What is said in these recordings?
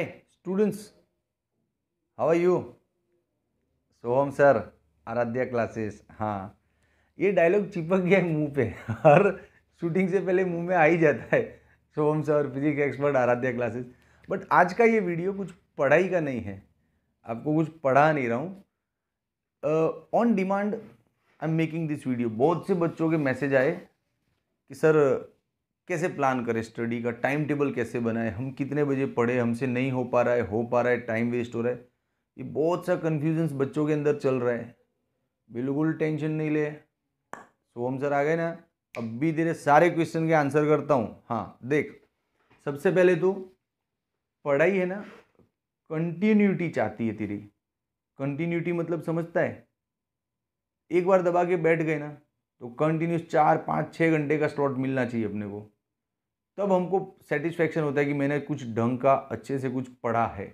hi students how are you Soham sir Aradhya classes हाँ ये dialogue चिपक गया है मुंह पे हर शूटिंग से पहले मुंह में आ ही जाता है Soham sir physics expert Aradhya classes but आज का ये वीडियो कुछ पढ़ाई का नहीं है आपको कुछ पढ़ा नहीं रहा हूँ on demand I am making this video बहुत से बच्चों के मैसेज आए कि सर कैसे प्लान करें स्टडी का टाइम टेबल कैसे बनाए हम कितने बजे पढ़े हमसे नहीं हो पा रहा है हो पा रहा है टाइम वेस्ट हो रहा है ये बहुत सा कन्फ्यूजन्स बच्चों के अंदर चल रहा है बिल्कुल टेंशन नहीं ले सोम सर आ गए ना अब भी तेरे सारे क्वेश्चन के आंसर करता हूँ हाँ देख सबसे पहले तो पढ़ाई है ना कंटिन्यूटी चाहती है तेरी कंटिन्यूटी मतलब समझता है एक बार दबा के बैठ गए ना तो कंटिन्यूस चार पाँच छः घंटे का स्लॉट मिलना चाहिए अपने को तब हमको सेटिस्फेक्शन होता है कि मैंने कुछ ढंग का अच्छे से कुछ पढ़ा है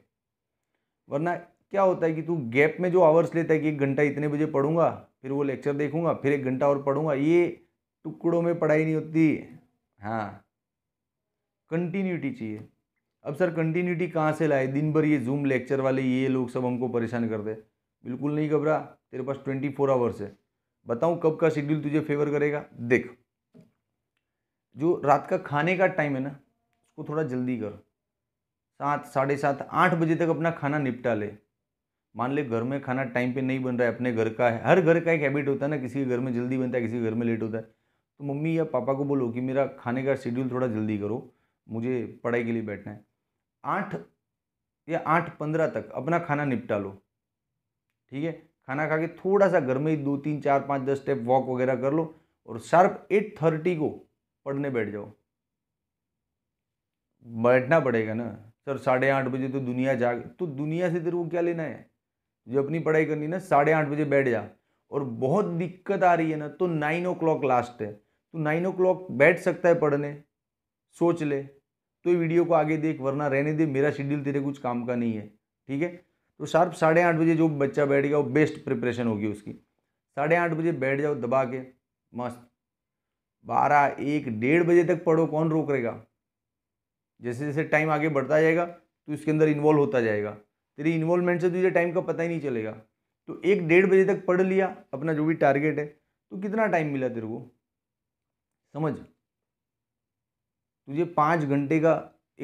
वरना क्या होता है कि तू गैप में जो आवर्स लेता है कि एक घंटा इतने बजे पढ़ूंगा फिर वो लेक्चर देखूंगा फिर एक घंटा और पढ़ूंगा ये टुकड़ों में पढ़ाई नहीं होती हाँ कंटिन्यूटी चाहिए अब सर कंटिन्यूटी कहाँ से लाए दिन भर ये जूम लेक्चर वाले ये लोग सब हमको परेशान करते बिल्कुल नहीं घबरा तेरे पास ट्वेंटी फोर आवर्स है बताऊँ कब का शेड्यूल तुझे फेवर करेगा देख जो रात का खाने का टाइम है ना उसको थोड़ा जल्दी करो सात साढ़े सात आठ बजे तक अपना खाना निपटा ले मान ले घर में खाना टाइम पे नहीं बन रहा है अपने घर का है हर घर का एक हैबिट होता है ना किसी के घर में जल्दी बनता है किसी के घर में लेट होता है तो मम्मी या पापा को बोलो कि मेरा खाने का शेड्यूल थोड़ा जल्दी करो मुझे पढ़ाई के लिए बैठना है आठ या आठ पंद्रह तक अपना खाना निपटा लो ठीक है खाना खा के थोड़ा सा घर में ही दो तीन चार पाँच दस स्टेप वॉक वगैरह कर लो और शार्प एट थर्टी को पढ़ने बैठ जाओ बैठना पड़ेगा ना सर साढ़े आठ बजे तो दुनिया जाग तो दुनिया से तेरे को क्या लेना है जो अपनी पढ़ाई करनी ना साढ़े आठ बजे बैठ जा और बहुत दिक्कत आ रही है ना तो नाइन ओ क्लॉक लास्ट है तो नाइन ओ क्लॉक बैठ सकता है पढ़ने सोच ले तो वीडियो को आगे देख वरना रहने दे मेरा शेड्यूल तेरे कुछ काम का नहीं है ठीक है तो शार्प साढ़े आठ बजे जो बच्चा बैठ गया वो बेस्ट प्रिपरेशन होगी उसकी साढ़े आठ बजे बैठ जाओ दबा के मस्त बारह एक डेढ़ बजे तक पढ़ो कौन रोक रहेगा जैसे जैसे टाइम आगे बढ़ता जाएगा तो इसके अंदर इन्वॉल्व होता जाएगा तेरी इन्वॉल्वमेंट से तुझे टाइम का पता ही नहीं चलेगा तो एक डेढ़ बजे तक पढ़ लिया अपना जो भी टारगेट है तो कितना टाइम मिला तेरे को समझ तुझे पाँच घंटे का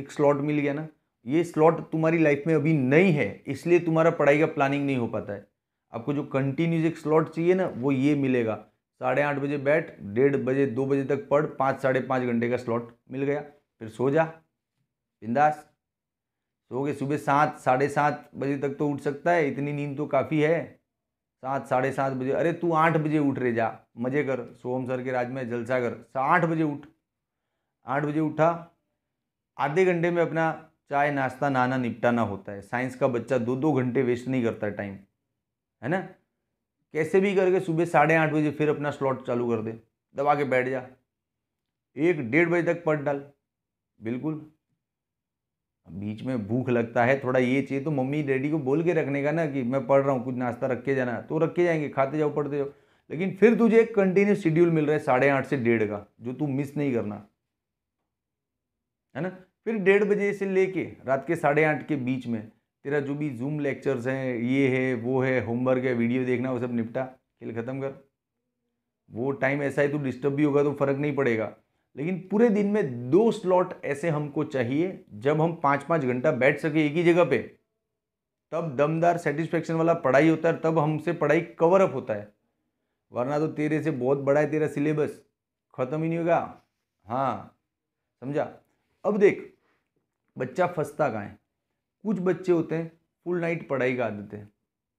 एक स्लॉट मिल गया ना ये स्लॉट तुम्हारी लाइफ में अभी नहीं है इसलिए तुम्हारा पढ़ाई का प्लानिंग नहीं हो पाता है आपको जो कंटिन्यूस एक स्लॉट चाहिए ना वो ये मिलेगा साढ़े आठ बजे बैठ डेढ़ बजे दो बजे तक पढ़ पाँच साढ़े पाँच घंटे का स्लॉट मिल गया फिर सो जा बिंदास सो गए सुबह सात साढ़े सात बजे तक तो उठ सकता है इतनी नींद तो काफ़ी है सात साढ़े सात बजे अरे तू आठ बजे उठ रहे जा मजे कर सोम सर के राज में जलसा कर आठ बजे उठ आठ बजे उठा आधे घंटे में अपना चाय नाश्ता नाना निपटाना होता है साइंस का बच्चा दो दो घंटे वेस्ट नहीं करता टाइम है ना कैसे भी करके सुबह साढ़े आठ बजे फिर अपना स्लॉट चालू कर दे दबा के बैठ जा एक डेढ़ बजे तक पढ़ डाल बिल्कुल बीच में भूख लगता है थोड़ा ये चाहिए तो मम्मी डैडी को बोल के रखने का ना कि मैं पढ़ रहा हूँ कुछ नाश्ता रख के जाना तो रख के जाएंगे खाते जाओ पढ़ते जाओ लेकिन फिर तुझे एक कंटिन्यू शेड्यूल मिल रहा है साढ़े आठ से डेढ़ का जो तू मिस नहीं करना है ना फिर डेढ़ बजे से लेके रात के साढ़े आठ के बीच में तेरा जो भी जूम लेक्चर्स हैं ये है वो है होमवर्क है वीडियो देखना वो सब निपटा खेल ख़त्म कर वो टाइम ऐसा है तो डिस्टर्ब भी होगा तो फ़र्क नहीं पड़ेगा लेकिन पूरे दिन में दो स्लॉट ऐसे हमको चाहिए जब हम पाँच पाँच घंटा बैठ सके एक ही जगह पे तब दमदार सेटिस्फेक्शन वाला पढ़ाई होता है तब हमसे पढ़ाई कवर अप होता है वरना तो तेरे से बहुत बड़ा है तेरा सिलेबस ख़त्म ही नहीं होगा हाँ समझा अब देख बच्चा फंसता कहाँ है कुछ बच्चे होते हैं फुल नाइट पढ़ाई का आदत है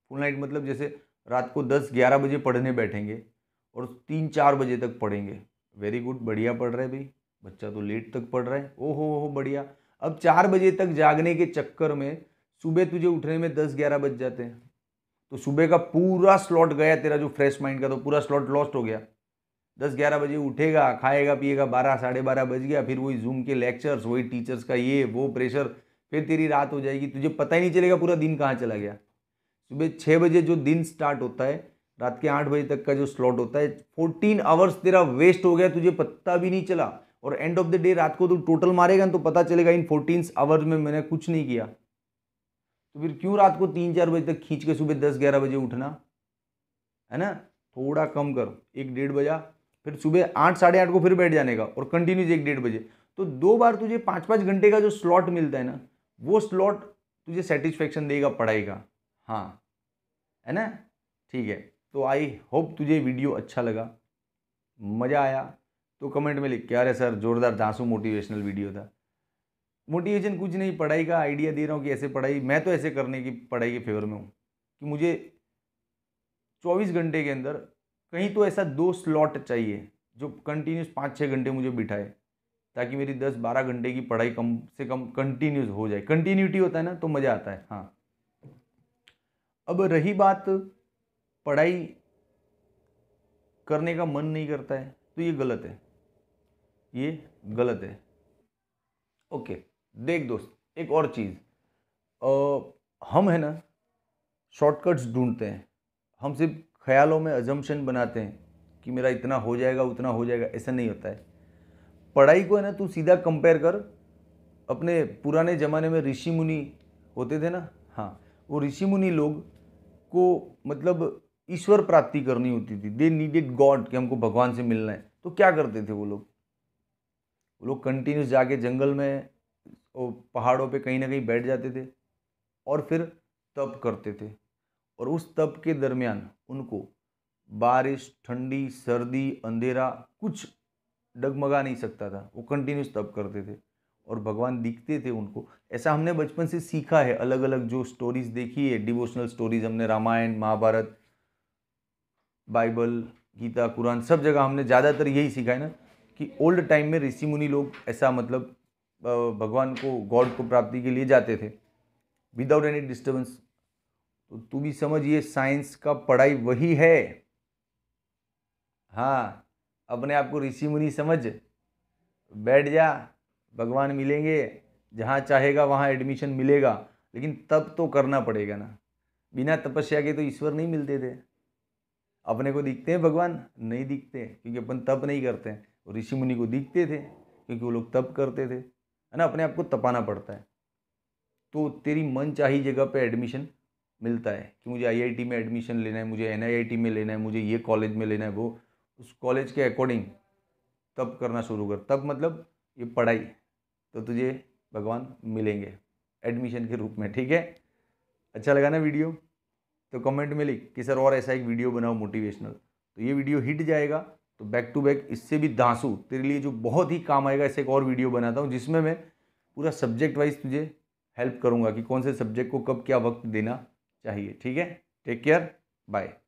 फुल नाइट मतलब जैसे रात को दस ग्यारह बजे पढ़ने बैठेंगे और तीन चार बजे तक पढ़ेंगे वेरी गुड बढ़िया पढ़ रहे भाई बच्चा तो लेट तक पढ़ रहा है ओहो ओहो बढ़िया अब चार बजे तक जागने के चक्कर में सुबह तुझे उठने में दस ग्यारह बज जाते हैं तो सुबह का पूरा स्लॉट गया तेरा जो फ्रेश माइंड का तो पूरा स्लॉट लॉस्ट हो गया दस ग्यारह बजे उठेगा खाएगा पिएगा बारह साढ़े बारह बज गया फिर वही जूम के लेक्चर्स वही टीचर्स का ये वो प्रेशर फिर तेरी रात हो जाएगी तुझे पता ही नहीं चलेगा पूरा दिन कहाँ चला गया सुबह छः बजे जो दिन स्टार्ट होता है रात के आठ बजे तक का जो स्लॉट होता है फोर्टीन आवर्स तेरा वेस्ट हो गया तुझे पता भी नहीं चला और एंड ऑफ द डे रात को तू टोटल मारेगा तो पता चलेगा इन फोर्टीन आवर्स में मैंने कुछ नहीं किया तो फिर क्यों रात को तीन चार बजे तक खींच के सुबह दस ग्यारह बजे उठना है ना थोड़ा कम करो एक डेढ़ बजा फिर सुबह आठ साढ़े आठ को फिर बैठ जाने का और कंटिन्यूज एक डेढ़ बजे तो दो बार तुझे पाँच पाँच घंटे का जो स्लॉट मिलता है ना वो स्लॉट तुझे सेटिस्फेक्शन देगा पढ़ाई का हाँ है ना ठीक है तो आई होप तुझे वीडियो अच्छा लगा मज़ा आया तो कमेंट में लिख के अरे सर ज़ोरदार झांसू मोटिवेशनल वीडियो था मोटिवेशन कुछ नहीं पढ़ाई का आइडिया दे रहा हूँ कि ऐसे पढ़ाई मैं तो ऐसे करने की पढ़ाई के फेवर में हूँ कि मुझे चौबीस घंटे के अंदर कहीं तो ऐसा दो स्लॉट चाहिए जो कंटिन्यूस पाँच छः घंटे मुझे बिठाए ताकि मेरी दस बारह घंटे की पढ़ाई कम से कम कंटिन्यूस हो जाए कंटिन्यूटी होता है ना तो मज़ा आता है हाँ अब रही बात पढ़ाई करने का मन नहीं करता है तो ये गलत है ये गलत है ओके देख दोस्त एक और चीज़ हम है ना शॉर्टकट्स ढूंढते हैं हम सिर्फ ख्यालों में अजम्पशन बनाते हैं कि मेरा इतना हो जाएगा उतना हो जाएगा ऐसा नहीं होता है पढ़ाई को है ना तू सीधा कंपेयर कर अपने पुराने ज़माने में ऋषि मुनि होते थे ना हाँ वो ऋषि मुनि लोग को मतलब ईश्वर प्राप्ति करनी होती थी दे नीडेड गॉड कि हमको भगवान से मिलना है तो क्या करते थे वो लोग वो लोग कंटिन्यूस जाके जंगल में पहाड़ों पे कहीं ना कहीं बैठ जाते थे और फिर तप करते थे और उस तप के दरमियान उनको बारिश ठंडी सर्दी अंधेरा कुछ डगमगा नहीं सकता था वो कंटिन्यूस तप करते थे और भगवान दिखते थे उनको ऐसा हमने बचपन से सीखा है अलग अलग जो स्टोरीज देखी है डिवोशनल स्टोरीज हमने रामायण महाभारत बाइबल गीता कुरान सब जगह हमने ज़्यादातर यही सीखा है ना कि ओल्ड टाइम में ऋषि मुनि लोग ऐसा मतलब भगवान को गॉड को प्राप्ति के लिए जाते थे विदाउट एनी डिस्टर्बेंस तो तू भी समझ ये साइंस का पढ़ाई वही है हाँ अपने आप को ऋषि मुनि समझ बैठ जा भगवान मिलेंगे जहाँ चाहेगा वहाँ एडमिशन मिलेगा लेकिन तब तो करना पड़ेगा ना बिना तपस्या के तो ईश्वर नहीं मिलते थे अपने को दिखते हैं भगवान नहीं दिखते क्योंकि अपन तप नहीं करते हैं ऋषि मुनि को दिखते थे क्योंकि वो लोग तप करते थे है ना अपने आप को तपाना पड़ता है तो तेरी मन चाहिए जगह पे एडमिशन मिलता है कि मुझे आईआईटी में एडमिशन लेना है मुझे एनआईआईटी में लेना है मुझे ये कॉलेज में लेना है वो उस कॉलेज के अकॉर्डिंग तब करना शुरू कर तब मतलब ये पढ़ाई तो तुझे भगवान मिलेंगे एडमिशन के रूप में ठीक है अच्छा लगा ना वीडियो तो कमेंट में लिख कि सर और ऐसा एक वीडियो बनाओ मोटिवेशनल तो ये वीडियो हिट जाएगा तो बैक टू बैक इससे भी धांसू तेरे लिए जो बहुत ही काम आएगा ऐसे एक और वीडियो बनाता हूँ जिसमें मैं पूरा सब्जेक्ट वाइज तुझे हेल्प करूँगा कि कौन से सब्जेक्ट को कब क्या वक्त देना चाहिए ठीक है टेक केयर बाय